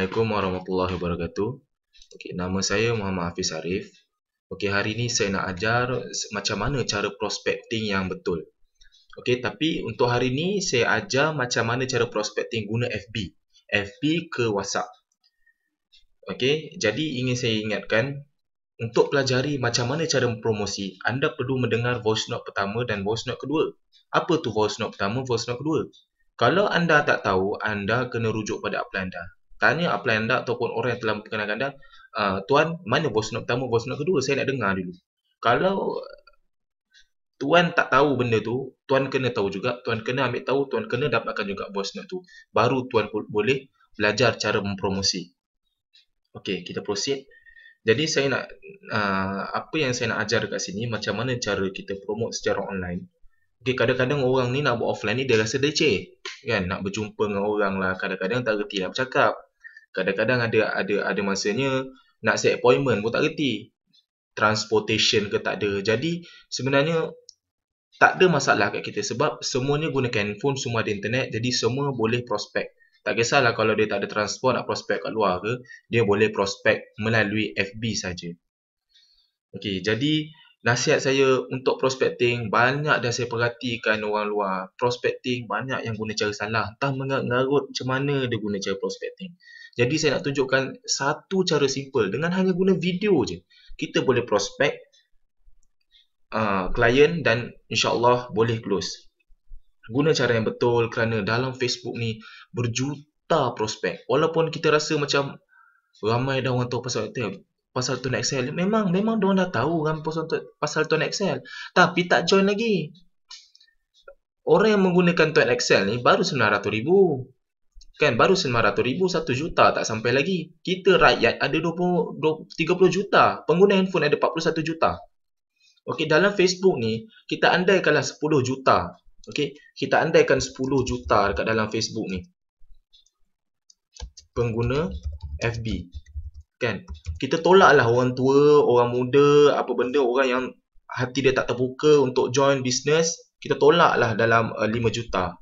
Assalamualaikum warahmatullahi wabarakatuh. Okey, nama saya Muhammad Hafiz Arif. Okey, hari ini saya nak ajar macam mana cara prospecting yang betul. Okey, tapi untuk hari ini saya ajar macam mana cara prospecting guna FB. FB ke WhatsApp. Okey, jadi ingin saya ingatkan untuk pelajari macam mana cara mempromosi, anda perlu mendengar voice note pertama dan voice note kedua. Apa tu voice note pertama, voice note kedua? Kalau anda tak tahu, anda kena rujuk pada apa anda tanya apply anda ataupun orang yang telah memperkenalkan anda, uh, tuan, mana bos note pertama, bos note kedua, saya nak dengar dulu. Kalau tuan tak tahu benda tu, tuan kena tahu juga, tuan kena ambil tahu, tuan kena dapatkan juga bos note tu. Baru tuan boleh belajar cara mempromosi. Okey, kita proceed. Jadi saya nak, uh, apa yang saya nak ajar dekat sini, macam mana cara kita promote secara online. Okey, kadang-kadang orang ni nak buat offline ni, dia rasa leceh. Kan, nak berjumpa dengan orang lah. Kadang-kadang tak reti nak bercakap kadang-kadang ada ada ada masanya nak set appointment pun tak reti transportation ke tak ada jadi sebenarnya tak ada masalah kat kita sebab semuanya guna handphone semua ada internet jadi semua boleh prospek tak kisahlah kalau dia tak ada transport nak prospek kat luar ke dia boleh prospek melalui FB saja okey jadi nasihat saya untuk prospecting banyak dah saya perhatikan orang luar prospecting banyak yang guna cara salah entah mengarut macam mana dia guna cara prospecting jadi saya nak tunjukkan satu cara simple dengan hanya guna video je. Kita boleh prospek klien uh, dan insyaAllah boleh close. Guna cara yang betul kerana dalam Facebook ni berjuta prospek. Walaupun kita rasa macam ramai dah orang tahu pasal tu pasal tuan Excel. Memang memang dia dah tahu kan pasal tu pasal tu Excel. Tapi tak join lagi. Orang yang menggunakan tuan Excel ni baru ribu. Kan baru 900 ribu, 1 juta tak sampai lagi. Kita rakyat ada 20, 20, 30 juta. Pengguna handphone ada 41 juta. Okey, dalam Facebook ni, kita andaikanlah 10 juta. Okey, kita andaikan 10 juta dekat dalam Facebook ni. Pengguna FB. Kan? Kita tolaklah orang tua, orang muda, apa benda, orang yang hati dia tak terbuka untuk join bisnes Kita tolaklah dalam uh, eh, 5 juta.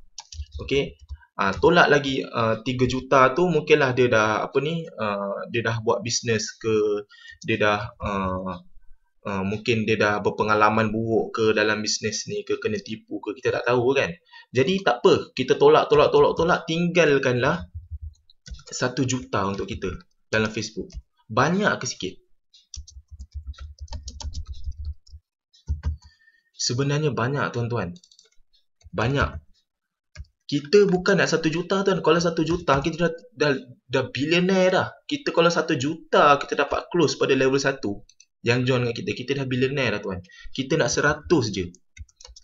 Okey, uh, tolak lagi uh, ah, 3 juta tu mungkinlah dia dah apa ni uh, dia dah buat bisnes ke dia dah uh, Uh, mungkin dia dah berpengalaman buruk ke dalam bisnes ni ke kena tipu ke kita tak tahu kan jadi tak apa kita tolak tolak tolak tolak tinggalkanlah satu juta untuk kita dalam Facebook banyak ke sikit sebenarnya banyak tuan-tuan banyak kita bukan nak satu juta tuan. Kalau satu juta, kita dah, dah, dah billionaire dah. Kita kalau satu juta, kita dapat close pada level satu. Yang join dengan kita. Kita dah billionaire dah tuan. Kita nak seratus je.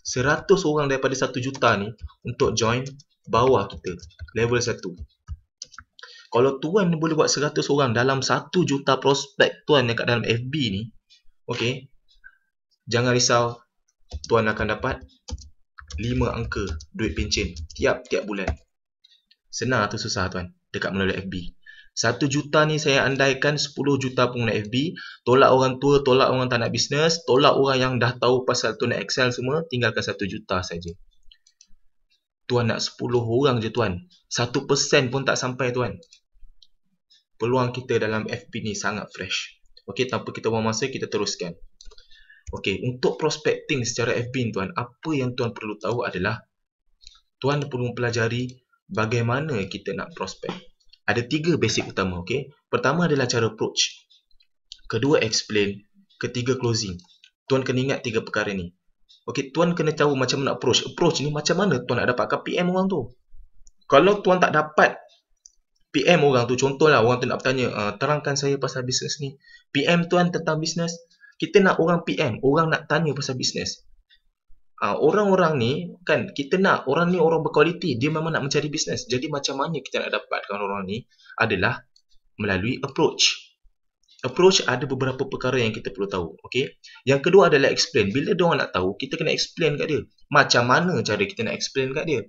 Seratus orang daripada satu juta ni untuk join bawah kita. Level satu. Kalau tuan boleh buat seratus orang dalam satu juta prospek tuan yang kat dalam FB ni. Okay. Jangan risau. Tuan akan dapat Lima angka duit pencen tiap-tiap bulan. Senang atau susah tuan dekat melalui FB. satu juta ni saya andaikan sepuluh juta pengguna FB. Tolak orang tua, tolak orang tak nak bisnes, tolak orang yang dah tahu pasal tu nak Excel semua, tinggalkan satu juta saja. Tuan nak sepuluh orang je tuan. persen pun tak sampai tuan. Peluang kita dalam FB ni sangat fresh. Okey, tanpa kita buang masa, kita teruskan. Okey, untuk prospecting secara FB tuan, apa yang tuan perlu tahu adalah tuan perlu mempelajari bagaimana kita nak prospect. Ada tiga basic utama, okey. Pertama adalah cara approach. Kedua explain, ketiga closing. Tuan kena ingat tiga perkara ni. Okey, tuan kena tahu macam mana nak approach. Approach ni macam mana tuan nak dapatkan PM orang tu. Kalau tuan tak dapat PM orang tu, contohlah orang tu nak bertanya, ah, terangkan saya pasal bisnes ni. PM tuan tentang bisnes, kita nak orang PM, orang nak tanya pasal bisnes. Uh, orang-orang ni kan kita nak orang ni orang berkualiti, dia memang nak mencari bisnes. Jadi macam mana kita nak dapatkan orang ni adalah melalui approach. Approach ada beberapa perkara yang kita perlu tahu. Okay? Yang kedua adalah explain. Bila dia orang nak tahu, kita kena explain kat dia. Macam mana cara kita nak explain kat dia.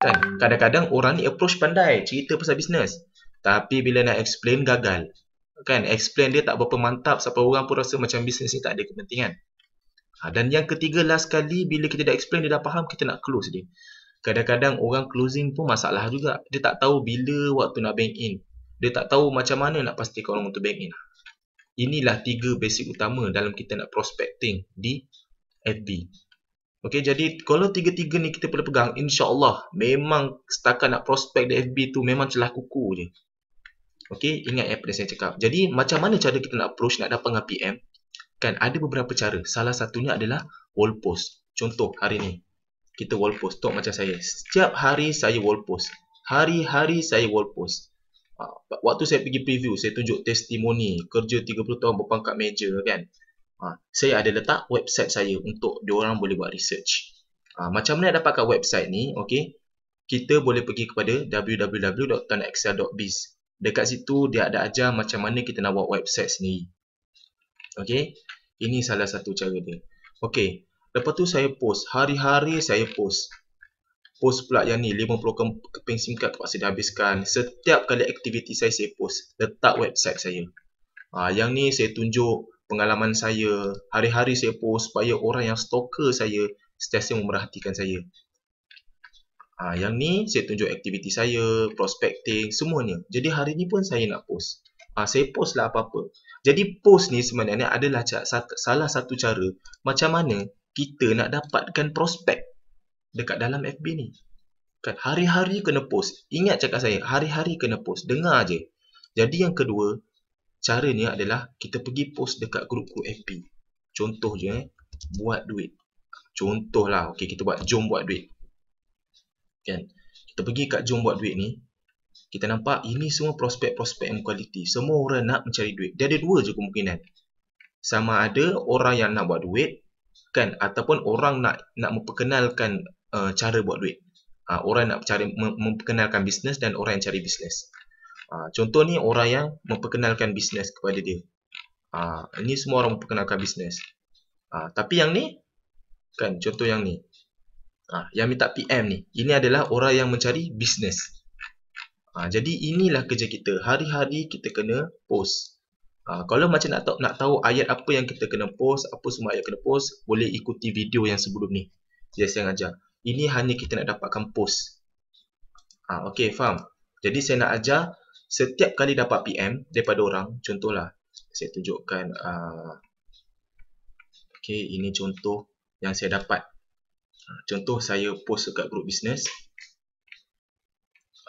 Kan? Kadang-kadang orang ni approach pandai, cerita pasal bisnes. Tapi bila nak explain, gagal kan explain dia tak berapa mantap sampai orang pun rasa macam bisnes ni tak ada kepentingan ha, dan yang ketiga last kali bila kita dah explain dia dah faham kita nak close dia kadang-kadang orang closing pun masalah juga dia tak tahu bila waktu nak bank in dia tak tahu macam mana nak pastikan orang untuk bank in inilah tiga basic utama dalam kita nak prospecting di FB Okey jadi kalau tiga-tiga ni kita perlu pegang Insyaallah memang setakat nak prospect di FB tu memang celah kuku je. Okey, ingat eh apa saya cakap. Jadi macam mana cara kita nak approach nak dapatkan PM? Kan ada beberapa cara. Salah satunya adalah wall post. Contoh hari ni kita wall post tok macam saya. Setiap hari saya wall post. Hari-hari saya wall post. Ha, waktu saya pergi preview, saya tunjuk testimoni kerja 30 tahun berpangkat major kan. Ha, saya ada letak website saya untuk diorang boleh buat research. Ha, macam mana dapatkan website ni, okay? kita boleh pergi kepada www.tanexcel.biz Dekat situ dia ada ajar macam mana kita nak buat website sendiri. Okey. Ini salah satu cara dia. Okey. Lepas tu saya post. Hari-hari saya post. Post pula yang ni. 50 keping SIM card terpaksa dihabiskan. Setiap kali aktiviti saya, saya post. Letak website saya. Ha, yang ni saya tunjuk pengalaman saya. Hari-hari saya post supaya orang yang stalker saya setiap memerhatikan saya. Ha, yang ni saya tunjuk aktiviti saya, prospecting, semuanya. Jadi hari ni pun saya nak post. Ha, saya post lah apa-apa. Jadi post ni sebenarnya adalah salah satu cara macam mana kita nak dapatkan prospek dekat dalam FB ni. Kan, hari-hari kena post. Ingat cakap saya, hari-hari kena post. Dengar aje. Jadi yang kedua, cara ni adalah kita pergi post dekat grup-grup FB. Contoh je, eh, buat duit. Contohlah, okay, kita buat jom buat duit kan kita pergi kat jom buat duit ni kita nampak ini semua prospek-prospek yang kualiti semua orang nak mencari duit dia ada dua je kemungkinan sama ada orang yang nak buat duit kan ataupun orang nak nak memperkenalkan uh, cara buat duit ha, orang nak cari memperkenalkan bisnes dan orang yang cari bisnes ha, contoh ni orang yang memperkenalkan bisnes kepada dia ha, ini semua orang memperkenalkan bisnes ha, tapi yang ni kan contoh yang ni ha, yang minta PM ni ini adalah orang yang mencari bisnes ha, jadi inilah kerja kita hari-hari kita kena post ha, kalau macam nak tahu, nak tahu ayat apa yang kita kena post apa semua ayat kena post boleh ikuti video yang sebelum ni saya yes, ajar. ini hanya kita nak dapatkan post ha, ok faham jadi saya nak ajar setiap kali dapat PM daripada orang contohlah saya tunjukkan uh, ah, ok ini contoh yang saya dapat Ha, contoh saya post dekat grup bisnes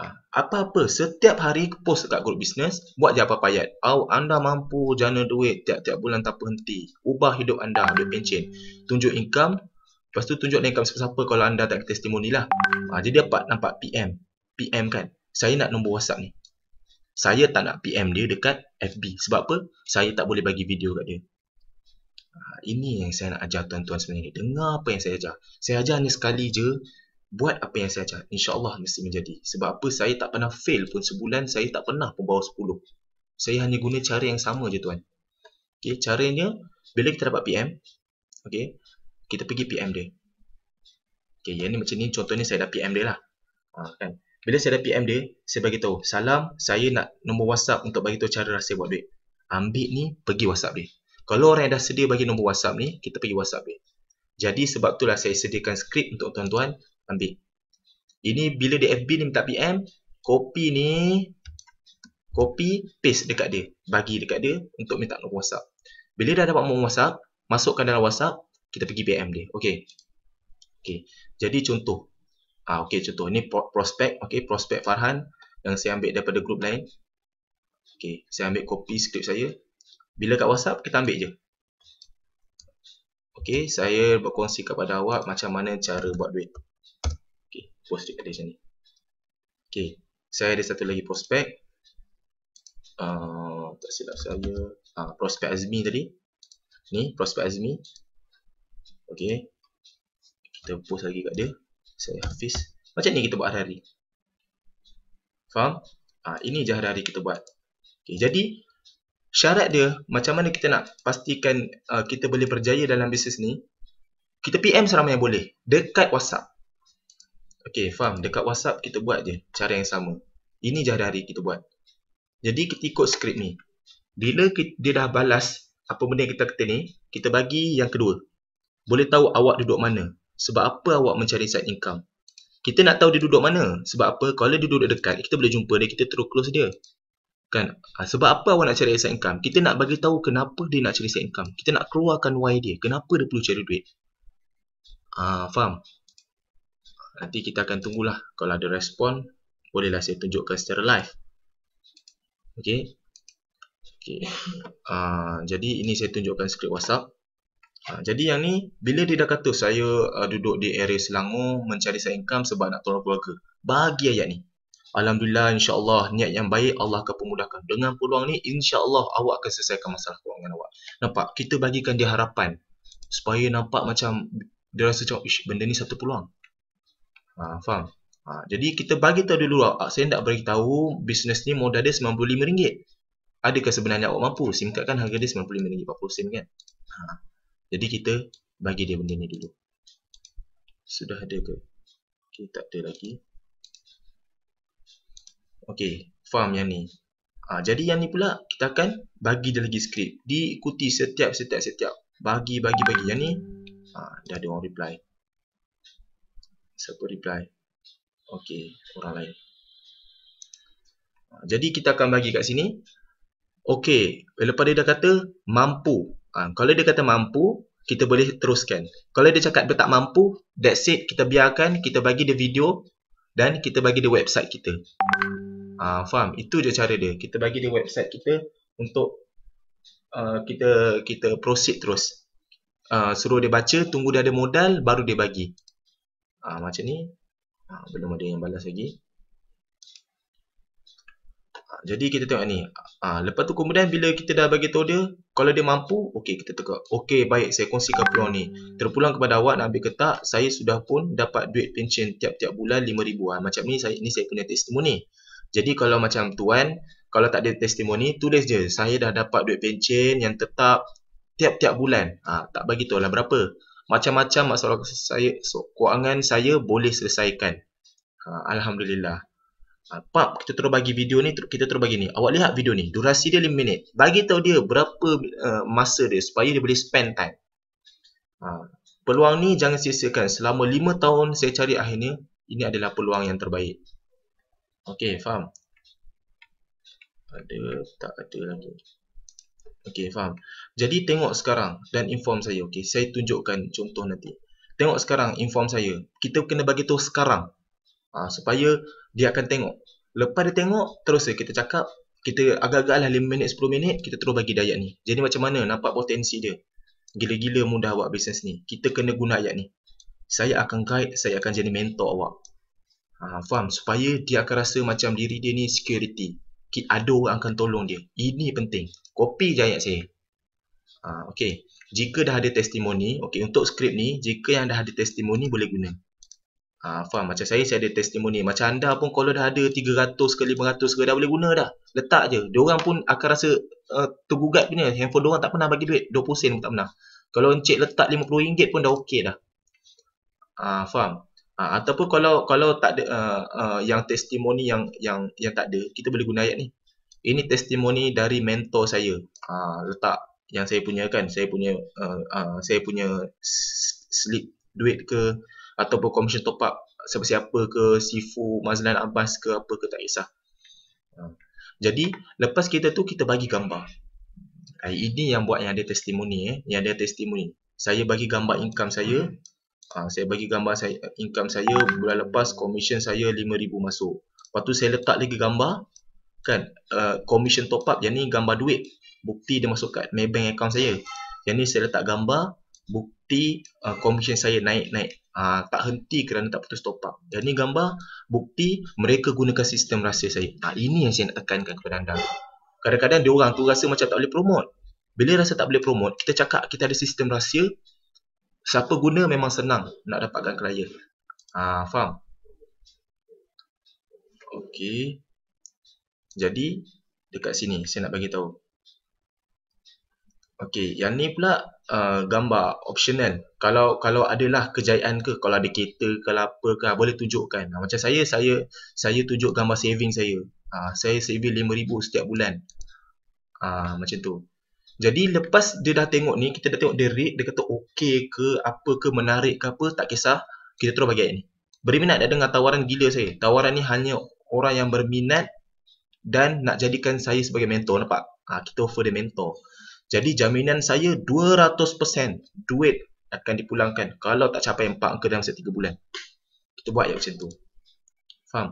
ha, apa-apa setiap hari post dekat grup bisnes buat je apa-apa ayat anda mampu jana duit tiap-tiap bulan tanpa henti ubah hidup anda duit pencin tunjuk income lepas tu tunjuk income siapa-siapa kalau anda tak testimoni lah ha, jadi dapat nampak PM PM kan saya nak nombor whatsapp ni saya tak nak PM dia dekat FB sebab apa saya tak boleh bagi video kat dia Ah, ini yang saya nak ajar tuan-tuan sebenarnya. Dengar apa yang saya ajar. Saya ajar hanya sekali je. Buat apa yang saya ajar. InsyaAllah mesti menjadi. Sebab apa saya tak pernah fail pun sebulan. Saya tak pernah pun bawa 10. Saya hanya guna cara yang sama je tuan. Okay, caranya, bila kita dapat PM, okay, kita pergi PM dia. Okay, yang ni macam ni, contohnya saya dah PM dia lah. Ha, kan? Bila saya dah PM dia, saya bagi tahu, salam, saya nak nombor WhatsApp untuk bagi tahu cara rahsia buat duit. Ambil ni, pergi WhatsApp dia. Kalau orang yang dah sedia bagi nombor WhatsApp ni, kita pergi WhatsApp dia. Jadi sebab itulah saya sediakan skrip untuk tuan-tuan ambil. Ini bila dia FB ni minta PM, copy ni, copy, paste dekat dia. Bagi dekat dia untuk minta nombor WhatsApp. Bila dah dapat nombor WhatsApp, masukkan dalam WhatsApp, kita pergi PM dia. Okay. Okay. Jadi contoh. Ah, okay, contoh. Ini prospek. Okay, prospek Farhan yang saya ambil daripada grup lain. Okay, saya ambil copy skrip saya. Bila kat WhatsApp, kita ambil je. Okay, saya berkongsi kepada awak macam mana cara buat duit. Okay, post duit kerja sini. ni. Okay, saya ada satu lagi prospek. Uh, tak silap saya. Uh, prospek Azmi tadi. Ni, prospek Azmi. Okay. Kita post lagi kat dia. Saya hafiz. Macam ni kita buat hari-hari. Faham? Uh, ini je hari-hari kita buat. Okay, jadi, syarat dia macam mana kita nak pastikan uh, kita boleh berjaya dalam bisnes ni kita PM seramai yang boleh dekat WhatsApp Okay, faham dekat WhatsApp kita buat je cara yang sama ini jari hari kita buat jadi kita ikut skrip ni bila kita, dia dah balas apa benda kita kata ni kita bagi yang kedua boleh tahu awak duduk mana sebab apa awak mencari side income kita nak tahu dia duduk mana sebab apa kalau dia duduk dekat kita boleh jumpa dia kita terus close dia kan ha, sebab apa awak nak cari side income kita nak bagi tahu kenapa dia nak cari side income kita nak keluarkan why dia kenapa dia perlu cari duit ah ha, faham nanti kita akan tunggulah kalau ada respon bolehlah saya tunjukkan secara live okey okey ha, jadi ini saya tunjukkan skrip WhatsApp ha, jadi yang ni bila dia dah kata saya uh, duduk di area Selangor mencari side income sebab nak tolong keluarga bagi ayat ni Alhamdulillah insyaAllah niat yang baik Allah akan pemudahkan. Dengan peluang ni insyaAllah awak akan selesaikan masalah kewangan awak. Nampak? Kita bagikan dia harapan. Supaya nampak macam dia rasa macam ish benda ni satu peluang. Ha, faham? Ha, jadi kita bagi tahu dulu lah. Saya nak beritahu bisnes ni modal dia RM95. Adakah sebenarnya awak mampu? Singkatkan harga dia RM95, RM40 kan? Ha. Jadi kita bagi dia benda ni dulu. Sudah ada ke? Okay, tak ada lagi. Okey, faham yang ni. Ha, jadi yang ni pula kita akan bagi dia lagi skrip. Diikuti setiap setiap setiap. Bagi bagi bagi yang ni. Ha, dah ada orang reply. Siapa reply? Okey, orang lain. Ha, jadi kita akan bagi kat sini. Okey, lepas dia dah kata mampu. Ha, kalau dia kata mampu, kita boleh teruskan. Kalau dia cakap dia tak mampu, that's it. Kita biarkan, kita bagi dia video dan kita bagi dia website kita. Ah faham, itu je cara dia. Kita bagi dia website kita untuk uh, kita kita proceed terus. Uh, suruh dia baca, tunggu dia ada modal baru dia bagi. Uh, macam ni. Uh, belum ada yang balas lagi. Uh, jadi kita tengok ni. Uh, lepas tu kemudian bila kita dah bagi tahu dia, kalau dia mampu, okey kita tukar. Okey, baik saya kongsikan peluang ni. Terpulang kepada awak nak ambil ketak, saya sudah pun dapat duit pension tiap-tiap bulan 5000. Uh, macam ni saya ni saya punya testimoni. Jadi kalau macam tuan, kalau tak ada testimoni, tulis je saya dah dapat duit pencen yang tetap tiap-tiap bulan. Ha, tak bagi tahu lah berapa. Macam-macam masalah saya, so, kewangan saya boleh selesaikan. Ha, Alhamdulillah. Ha, pap, kita terus bagi video ni, kita terus bagi ni. Awak lihat video ni, durasi dia 5 minit. Bagi tahu dia berapa uh, masa dia supaya dia boleh spend time. Ha, peluang ni jangan sia Selama 5 tahun saya cari akhirnya, ini adalah peluang yang terbaik ok faham ada tak ada lagi ok faham jadi tengok sekarang dan inform saya ok saya tunjukkan contoh nanti tengok sekarang inform saya kita kena bagi tahu sekarang ha, supaya dia akan tengok lepas dia tengok terus kita cakap kita agak-agak lah 5 minit 10 minit kita terus bagi dia ayat ni jadi macam mana nampak potensi dia gila-gila mudah buat bisnes ni kita kena guna ayat ni saya akan guide saya akan jadi mentor awak Ah, faham? Supaya dia akan rasa macam diri dia ni security. Ada orang akan tolong dia. Ini penting. Copy je ayat saya. Ah, okay. Jika dah ada testimoni, okay, untuk skrip ni, jika yang dah ada testimoni boleh guna. Ah, faham? Macam saya, saya ada testimoni. Macam anda pun kalau dah ada 300 ke 500 ke, dah boleh guna dah. Letak je. Diorang pun akan rasa uh, tergugat punya. Handphone diorang tak pernah bagi duit. 20 sen pun tak pernah. Kalau encik letak RM50 pun dah okey dah. Ah, faham? Ha, ataupun kalau kalau tak ada uh, uh, yang testimoni yang yang yang tak ada, kita boleh guna ayat ni. Ini testimoni dari mentor saya. Ha, letak yang saya punya kan, saya punya uh, uh, saya punya slip duit ke ataupun commission top up siapa-siapa ke Sifu, Mazlan Abbas ke apa ke tak kisah. Ha. Jadi lepas kita tu kita bagi gambar. Ha, ini yang buat yang ada testimoni eh, yang ada testimoni. Saya bagi gambar income saya, ha, saya bagi gambar saya income saya bulan lepas commission saya 5000 masuk lepas tu saya letak lagi gambar kan uh, commission top up yang ni gambar duit bukti dia masuk kat Maybank account saya yang ni saya letak gambar bukti uh, commission saya naik-naik uh, tak henti kerana tak putus top up yang ni gambar bukti mereka gunakan sistem rahsia saya uh, ini yang saya nak tekankan kepada anda kadang-kadang dia orang tu rasa macam tak boleh promote bila rasa tak boleh promote kita cakap kita ada sistem rahsia siapa guna memang senang nak dapatkan klien. Ah, faham? Okey. Jadi dekat sini saya nak bagi tahu. Okey, yang ni pula uh, gambar optional. Kalau kalau ada lah kejayaan ke, kalau ada kereta ke lah apa ke, ah, boleh tunjukkan. Ah, macam saya, saya saya tunjuk gambar saving saya. Uh, saya saving 5000 setiap bulan. Uh, macam tu. Jadi lepas dia dah tengok ni, kita dah tengok dia rate, dia kata okey ke, apa ke, menarik ke apa, tak kisah. Kita terus bagi ni. Beri minat dah dengar tawaran gila saya. Tawaran ni hanya orang yang berminat dan nak jadikan saya sebagai mentor, nampak? Ha, kita offer dia mentor. Jadi jaminan saya 200% duit akan dipulangkan kalau tak capai 4 angka dalam setiap 3 bulan. Kita buat je macam tu. Faham?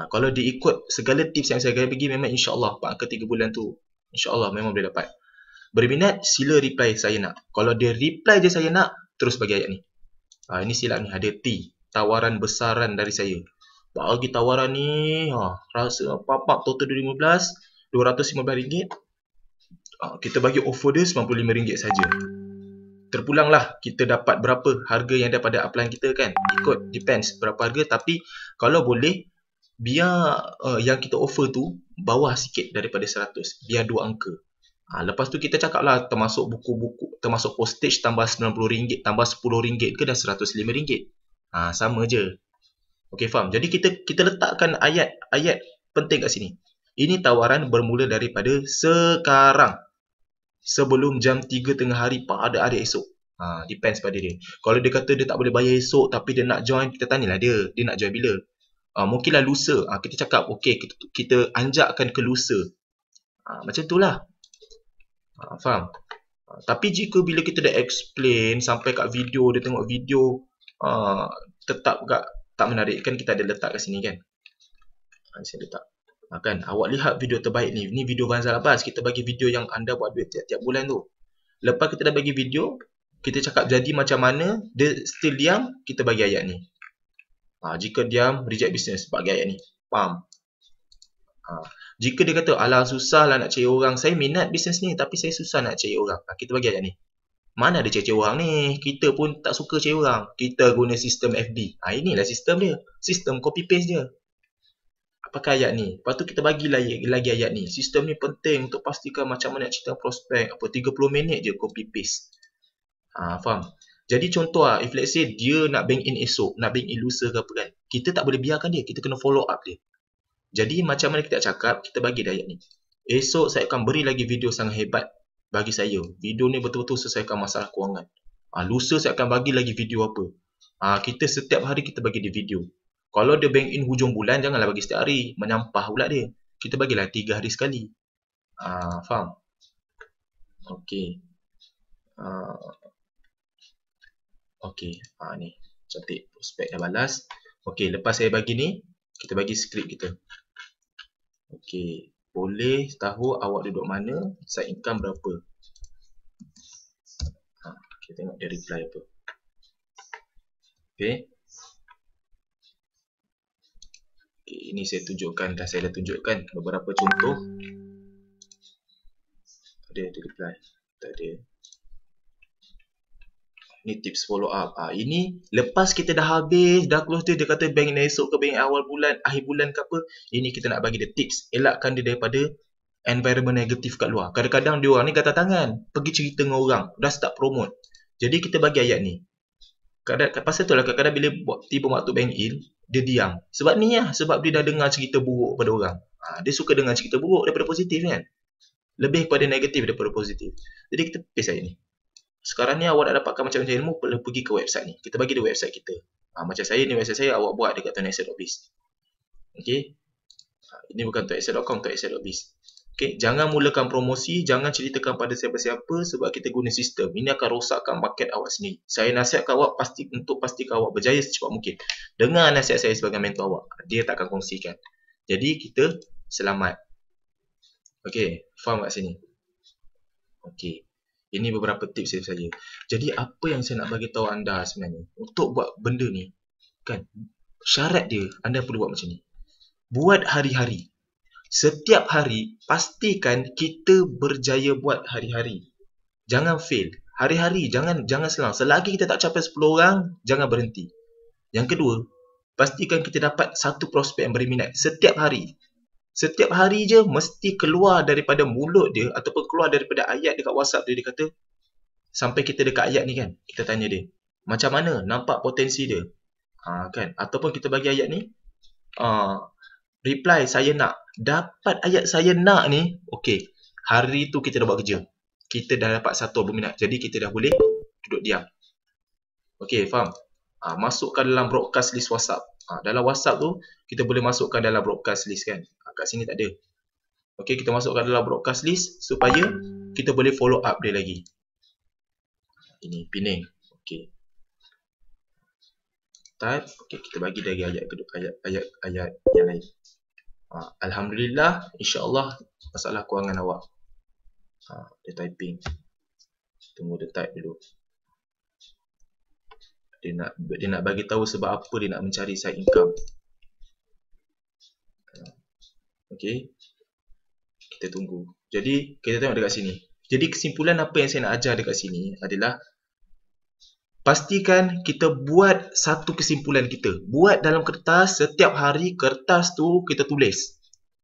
Ha, kalau diikut segala tips yang saya pergi memang insya-Allah 4 angka 3 bulan tu insya-Allah memang boleh dapat berminat sila reply saya nak kalau dia reply je saya nak terus bagi ayat ni ha, ini silap ni ada T tawaran besaran dari saya bagi tawaran ni ha, rasa papap total RM215 RM215 ha, kita bagi offer dia RM95 saja. terpulang lah kita dapat berapa harga yang ada pada upline kita kan ikut depends berapa harga tapi kalau boleh biar uh, yang kita offer tu bawah sikit daripada 100 biar dua angka Ha, lepas tu kita cakap lah termasuk buku-buku, termasuk postage tambah RM90, tambah RM10 ke dah RM105. Ha, sama je. Okey faham. Jadi kita kita letakkan ayat ayat penting kat sini. Ini tawaran bermula daripada sekarang. Sebelum jam 3 tengah hari pada hari esok. Ha, depends pada dia. Kalau dia kata dia tak boleh bayar esok tapi dia nak join, kita tanya lah dia. Dia nak join bila? Ha, mungkinlah lusa. Ha, kita cakap, okey kita, kita anjakkan ke lusa. Ha, macam itulah. Ha, faham? Ha, tapi jika bila kita dah explain sampai kat video, dia tengok video ha, tetap kat, tak menarik kan kita ada letak kat sini kan? Ha, saya letak. Ha, kan? Awak lihat video terbaik ni. Ni video Van Zalabas. Kita bagi video yang anda buat duit tiap-tiap bulan tu. Lepas kita dah bagi video, kita cakap jadi macam mana, dia still diam, kita bagi ayat ni. Ha, jika diam, reject business. Bagi ayat ni. Faham? Ha. Jika dia kata, alah susah lah nak cari orang. Saya minat bisnes ni tapi saya susah nak cari orang. Ha, kita bagi ajak ni. Mana ada cari orang ni? Kita pun tak suka cari orang. Kita guna sistem FB. Ha, inilah sistem dia. Sistem copy paste dia. Apakah ayat ni? Lepas tu kita bagi lagi, lagi ayat ni. Sistem ni penting untuk pastikan macam mana nak cerita prospek. Apa 30 minit je copy paste. Ha, faham? Jadi contoh lah, if let's say dia nak bank in esok, nak bank in lusa ke apa kan. Kita tak boleh biarkan dia. Kita kena follow up dia. Jadi macam mana kita cakap, kita bagi dia ayat ni. Esok saya akan beri lagi video sangat hebat bagi saya. Video ni betul-betul selesaikan masalah kewangan. Ha, lusa saya akan bagi lagi video apa. Ha, kita setiap hari kita bagi dia video. Kalau dia bank in hujung bulan, janganlah bagi setiap hari. Menyampah pula dia. Kita bagilah tiga hari sekali. Ha, faham? Okey. Ha, Okey. Ha, ni. Cantik. Prospek dah balas. Okey. Lepas saya bagi ni, kita bagi skrip kita. Okey, boleh tahu awak duduk mana, side income berapa? Ha, okay, tengok dia reply apa. Okey. Okey, ini saya tunjukkan, dah saya dah tunjukkan beberapa contoh. Ada dia reply. Tak ada ni tips follow up ha, ini lepas kita dah habis dah close dia dia kata bank ni esok ke bank awal bulan akhir bulan ke apa ini kita nak bagi dia tips elakkan dia daripada environment negatif kat luar kadang-kadang dia orang ni kata tangan pergi cerita dengan orang dah start promote jadi kita bagi ayat ni kadang kadang pasal tu lah kadang-kadang bila buat tiba waktu bank in dia diam sebab ni lah sebab dia dah dengar cerita buruk pada orang ha, dia suka dengar cerita buruk daripada positif kan lebih pada negatif daripada positif jadi kita paste ayat ni sekarang ni awak nak dapatkan macam-macam ilmu boleh pergi ke website ni kita bagi dia website kita ha, macam saya ni website saya awak buat dekat tonexcel.biz ok ha, ah, ini bukan tonexcel.com tonexcel.biz ok jangan mulakan promosi jangan ceritakan pada siapa-siapa sebab kita guna sistem ini akan rosakkan market awak sendiri saya nasihatkan awak pasti untuk pastikan awak berjaya secepat mungkin dengar nasihat saya sebagai mentor awak dia tak akan kongsikan jadi kita selamat ok faham kat sini Okey. Ini beberapa tips dari saya. Jadi apa yang saya nak bagi tahu anda sebenarnya untuk buat benda ni kan syarat dia anda perlu buat macam ni. Buat hari-hari. Setiap hari pastikan kita berjaya buat hari-hari. Jangan fail. Hari-hari jangan jangan selang. Selagi kita tak capai 10 orang, jangan berhenti. Yang kedua, pastikan kita dapat satu prospek yang berminat setiap hari setiap hari je mesti keluar daripada mulut dia ataupun keluar daripada ayat dekat WhatsApp dia dia kata sampai kita dekat ayat ni kan kita tanya dia macam mana nampak potensi dia ha, kan ataupun kita bagi ayat ni uh, reply saya nak dapat ayat saya nak ni okey hari tu kita dah buat kerja kita dah dapat satu nak, jadi kita dah boleh duduk diam okey faham ha, masukkan dalam broadcast list WhatsApp ha, dalam WhatsApp tu kita boleh masukkan dalam broadcast list kan kat sini tak ada. Okey, kita masukkan dalam broadcast list supaya kita boleh follow up dia lagi. Ini pining. Okey. Type. Okey, kita bagi lagi ayat kedua ayat ayat ayat yang lain. Ha, alhamdulillah, insya-Allah masalah kewangan awak. Ha, dia typing. Tunggu dia type dulu. Dia nak dia nak bagi tahu sebab apa dia nak mencari side income. Okey. Kita tunggu. Jadi kita tengok dekat sini. Jadi kesimpulan apa yang saya nak ajar dekat sini adalah pastikan kita buat satu kesimpulan kita. Buat dalam kertas setiap hari kertas tu kita tulis.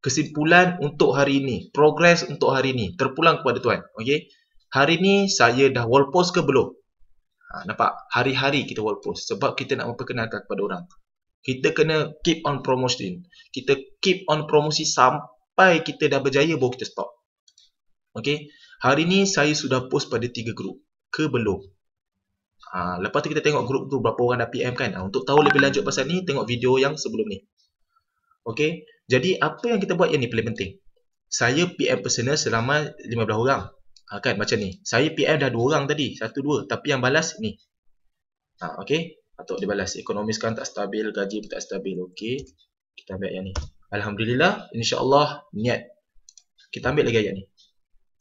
Kesimpulan untuk hari ini, progress untuk hari ini terpulang kepada tuan. Okay? Hari ini saya dah wall post ke belum? Ha, nampak hari-hari kita wall post sebab kita nak memperkenalkan kepada orang kita kena keep on promotion kita keep on promosi sampai kita dah berjaya baru kita stop Okay? hari ni saya sudah post pada tiga grup ke belum ha, lepas tu kita tengok grup tu berapa orang dah PM kan ha, untuk tahu lebih lanjut pasal ni tengok video yang sebelum ni Okay? jadi apa yang kita buat yang ni paling penting saya PM personal selama 15 orang ha, kan macam ni saya PM dah dua orang tadi satu dua, tapi yang balas ni ha, okey atau dibalas ekonomi sekarang tak stabil gaji pun tak stabil okey kita ambil yang ni alhamdulillah insyaallah niat kita ambil lagi ayat ni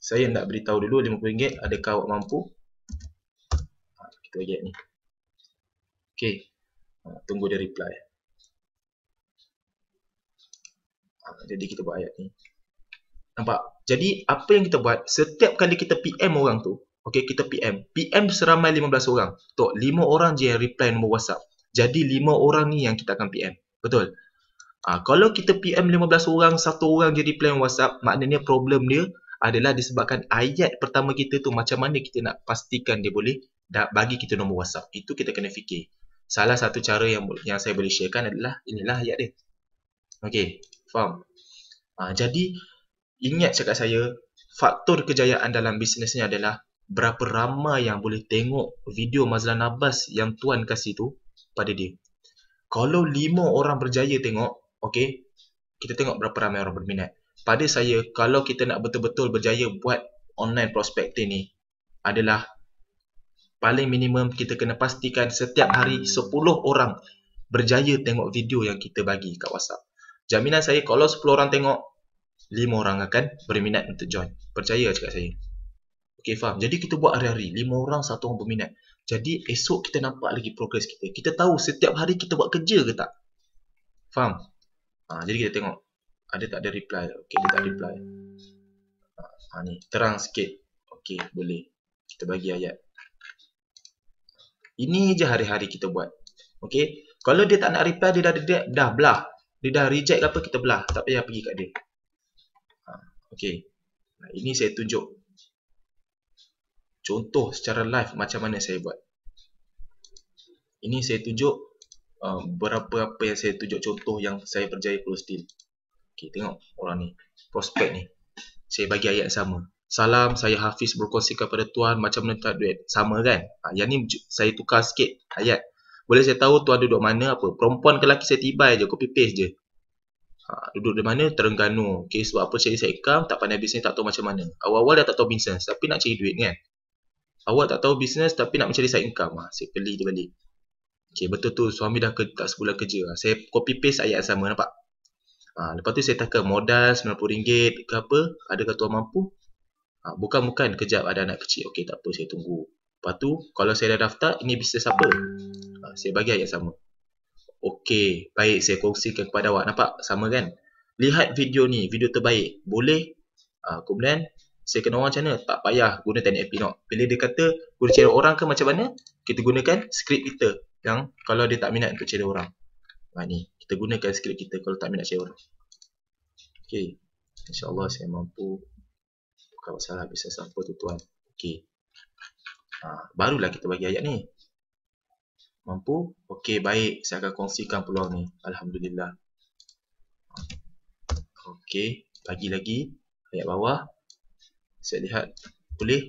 saya nak beritahu dulu RM50 adakah awak mampu ha, kita bagi ayat ni okey ha, tunggu dia reply ha, jadi kita buat ayat ni nampak jadi apa yang kita buat setiap kali kita PM orang tu Okay, kita PM. PM seramai 15 orang. Tok, 5 orang je yang reply nombor WhatsApp. Jadi 5 orang ni yang kita akan PM. Betul? ha, kalau kita PM 15 orang, satu orang je reply WhatsApp, maknanya problem dia adalah disebabkan ayat pertama kita tu macam mana kita nak pastikan dia boleh dah bagi kita nombor WhatsApp. Itu kita kena fikir. Salah satu cara yang yang saya boleh sharekan adalah inilah ayat dia. Okey, faham? Ha, jadi ingat cakap saya, faktor kejayaan dalam bisnesnya adalah berapa ramai yang boleh tengok video Mazlan Abbas yang tuan kasih tu pada dia. Kalau lima orang berjaya tengok, okey, kita tengok berapa ramai orang berminat. Pada saya, kalau kita nak betul-betul berjaya buat online prospecting ni adalah paling minimum kita kena pastikan setiap hari 10 orang berjaya tengok video yang kita bagi kat WhatsApp. Jaminan saya kalau 10 orang tengok, 5 orang akan berminat untuk join. Percaya cakap saya. Okay, faham? Jadi kita buat hari-hari. Lima orang, satu orang berminat. Jadi esok kita nampak lagi progres kita. Kita tahu setiap hari kita buat kerja ke tak? Faham? Ha, jadi kita tengok. Ada tak ada reply? Okay, dia tak reply. Ha, ni. Terang sikit. Okay, boleh. Kita bagi ayat. Ini je hari-hari kita buat. Okay? Kalau dia tak nak reply, dia dah, dia, dah belah. Dia dah reject apa, kita belah. Tak payah pergi kat dia. Ha, okay. ini saya tunjuk contoh secara live macam mana saya buat ini saya tunjuk uh, berapa apa yang saya tunjuk contoh yang saya berjaya perlu steal tengok orang ni prospek ni saya bagi ayat sama salam saya Hafiz berkongsi kepada tuan macam mana tak duit sama kan ha, yang ni saya tukar sikit ayat boleh saya tahu tuan duduk mana apa perempuan ke lelaki saya tibai je copy paste je ha, duduk di mana Terengganu okay, sebab apa saya saya ikam tak pandai bisnes tak tahu macam mana awal-awal dah tak tahu bisnes tapi nak cari duit kan awak tak tahu bisnes tapi nak mencari side income ah saya beli dia balik okey betul tu suami dah ke, tak sebulan kerja ah, saya copy paste ayat yang sama nampak ha, lepas tu saya tak modal RM90 ke apa ada ke tuan mampu ha, bukan bukan kejap ada anak kecil okey tak apa saya tunggu lepas tu kalau saya dah daftar ini bisnes apa ha, saya bagi ayat sama okey baik saya kongsikan kepada awak nampak sama kan lihat video ni video terbaik boleh ha, kemudian saya kena orang macam mana? Tak payah guna teknik Epinox. Bila dia kata guna cara orang ke macam mana? Kita gunakan skrip kita yang kalau dia tak minat untuk cara orang. Ha, ni, kita gunakan skrip kita kalau tak minat cara orang. Okey. InsyaAllah saya mampu. Bukan masalah bisa sampa tu tuan. Okay. Ha, barulah kita bagi ayat ni. Mampu? Okay, baik. Saya akan kongsikan peluang ni. Alhamdulillah. Okay. Lagi-lagi. Ayat bawah saya lihat boleh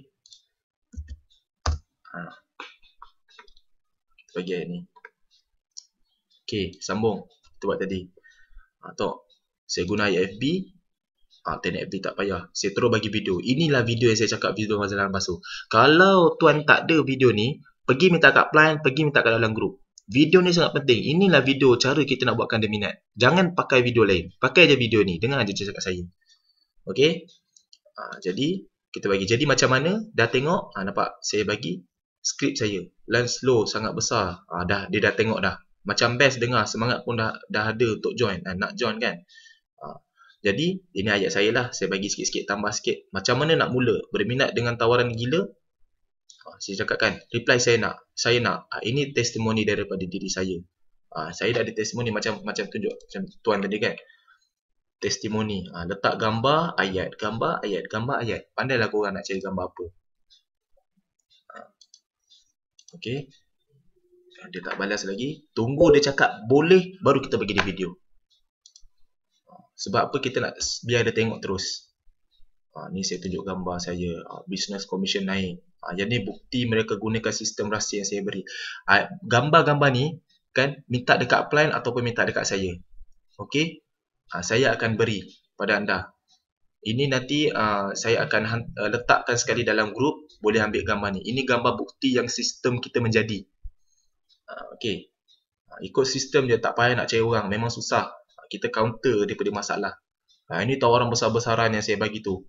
ha. bagi ayat ni ok sambung kita buat tadi ha, tak. saya guna ayat FB ha, teknik FB tak payah saya terus bagi video inilah video yang saya cakap video mazalan lepas tu kalau tuan tak ada video ni pergi minta kat plan pergi minta kat dalam grup Video ni sangat penting. Inilah video cara kita nak buatkan dia minat. Jangan pakai video lain. Pakai je video ni. Dengar je cakap saya. Okay? ha, jadi kita bagi jadi macam mana dah tengok ha, nampak saya bagi skrip saya lens low sangat besar ha, dah dia dah tengok dah macam best dengar semangat pun dah dah ada untuk join ha, nak join kan ha, jadi ini ayat saya lah saya bagi sikit-sikit tambah sikit macam mana nak mula berminat dengan tawaran gila ha, saya cakapkan reply saya nak saya nak ha, ini testimoni daripada diri saya ha, saya dah ada testimoni macam macam tunjuk macam tuan tadi kan testimoni. Ha, letak gambar, ayat, gambar, ayat, gambar, ayat. Pandailah korang nak cari gambar apa. Ha. Okey. Dia tak balas lagi. Tunggu dia cakap boleh, baru kita bagi dia video. Ha. Sebab apa kita nak biar dia tengok terus. Ha, ni saya tunjuk gambar saya. Ha, business commission naik. Ha, jadi bukti mereka gunakan sistem rahsia yang saya beri. Ha, gambar-gambar ha, ni kan minta dekat client ataupun minta dekat saya. Okey uh, saya akan beri pada anda. Ini nanti uh, saya akan uh, letakkan sekali dalam grup, boleh ambil gambar ni. Ini gambar bukti yang sistem kita menjadi. Uh, okay. Uh, ikut sistem dia tak payah nak cari orang, memang susah. Uh, kita counter daripada masalah. Uh, ini tawaran besar-besaran yang saya bagi tu.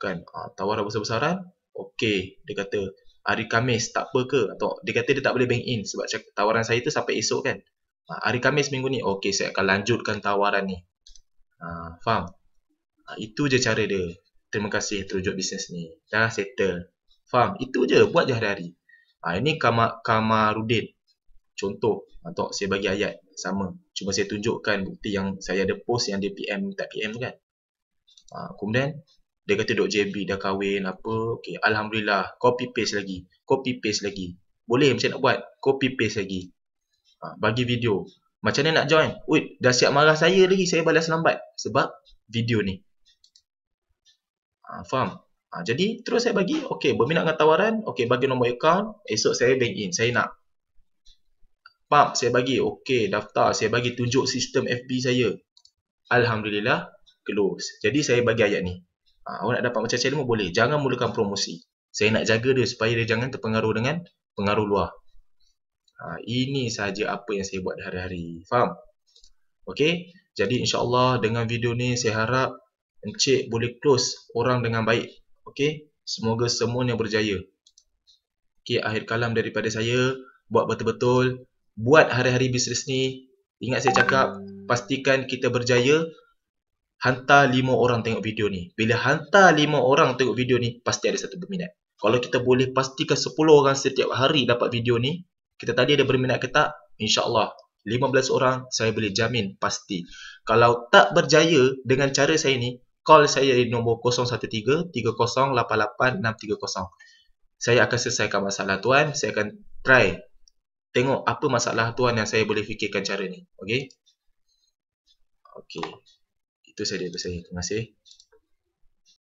Kan, uh, tawaran besar-besaran, okay. Dia kata, hari Kamis tak apa ke? Atau dia kata dia tak boleh bank in sebab tawaran saya tu sampai esok kan. Uh, hari Kamis minggu ni, okay saya akan lanjutkan tawaran ni. Uh, faham? Uh, itu je cara dia. Terima kasih terujuk bisnes ni. Dah settle. Faham? Itu je. Buat je hari-hari. Uh, ini kamar, kamar rudin. Contoh. Atau saya bagi ayat. Sama. Cuma saya tunjukkan bukti yang saya ada post yang dia PM tak PM kan. Uh, kemudian dia kata Dok JB dah kahwin apa. Okay. Alhamdulillah. Copy paste lagi. Copy paste lagi. Boleh macam nak buat. Copy paste lagi. Uh, bagi video. Macam mana nak join? Ui, dah siap marah saya lagi. Saya balas lambat. Sebab video ni. Ha, faham? Ha, jadi, terus saya bagi. Okey, berminat dengan tawaran. Okey, bagi nombor akaun. Esok saya bank in. Saya nak. Faham? Saya bagi. Okey, daftar. Saya bagi tunjuk sistem FB saya. Alhamdulillah. Close. Jadi, saya bagi ayat ni. Ha, awak nak dapat macam channel pun boleh. Jangan mulakan promosi. Saya nak jaga dia supaya dia jangan terpengaruh dengan pengaruh luar. Ha, ini sahaja apa yang saya buat hari-hari. Faham? Okey. Jadi insyaallah dengan video ni saya harap encik boleh close orang dengan baik. Okey. Semoga semuanya berjaya. Okey, akhir kalam daripada saya, buat betul-betul, buat hari-hari bisnes ni. Ingat saya cakap, pastikan kita berjaya. Hantar lima orang tengok video ni. Bila hantar lima orang tengok video ni, pasti ada satu peminat. Kalau kita boleh pastikan sepuluh orang setiap hari dapat video ni, kita tadi ada berminat ke tak? InsyaAllah 15 orang saya boleh jamin pasti. Kalau tak berjaya dengan cara saya ni, call saya di nombor 013-3088-630. Saya akan selesaikan masalah tuan. Saya akan try tengok apa masalah tuan yang saya boleh fikirkan cara ni. Okay? Okay. Itu saya dari saya. Terima kasih.